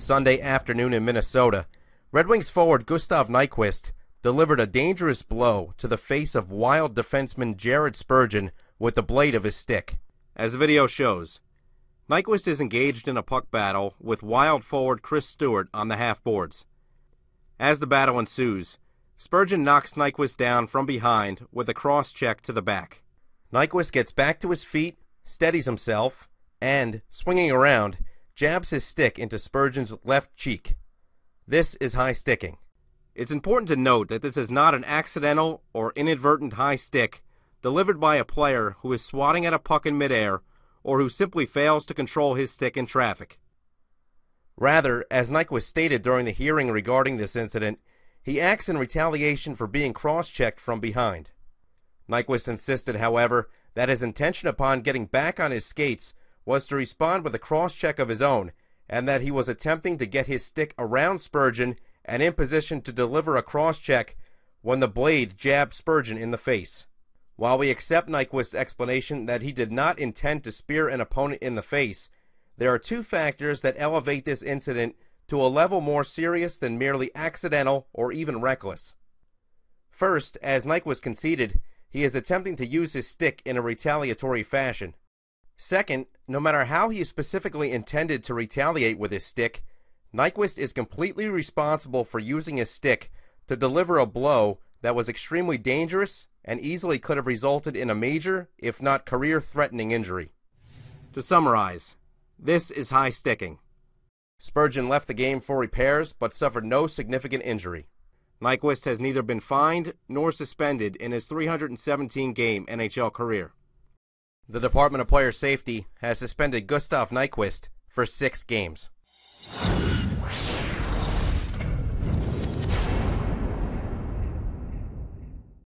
Sunday afternoon in Minnesota, Red Wings forward Gustav Nyquist delivered a dangerous blow to the face of wild defenseman Jared Spurgeon with the blade of his stick. As the video shows, Nyquist is engaged in a puck battle with wild forward Chris Stewart on the half boards. As the battle ensues, Spurgeon knocks Nyquist down from behind with a cross check to the back. Nyquist gets back to his feet, steadies himself, and, swinging around, jabs his stick into Spurgeon's left cheek. This is high sticking. It's important to note that this is not an accidental or inadvertent high stick delivered by a player who is swatting at a puck in midair or who simply fails to control his stick in traffic. Rather, as Nyquist stated during the hearing regarding this incident, he acts in retaliation for being cross-checked from behind. Nyquist insisted, however, that his intention upon getting back on his skates was to respond with a cross check of his own, and that he was attempting to get his stick around Spurgeon and in position to deliver a cross check when the blade jabbed Spurgeon in the face. While we accept Nyquist's explanation that he did not intend to spear an opponent in the face, there are two factors that elevate this incident to a level more serious than merely accidental or even reckless. First, as Nyquist conceded, he is attempting to use his stick in a retaliatory fashion. Second, no matter how he specifically intended to retaliate with his stick, Nyquist is completely responsible for using his stick to deliver a blow that was extremely dangerous and easily could have resulted in a major, if not career threatening injury. To summarize, this is high sticking. Spurgeon left the game for repairs but suffered no significant injury. Nyquist has neither been fined nor suspended in his 317 game NHL career. The Department of Player Safety has suspended Gustav Nyquist for six games.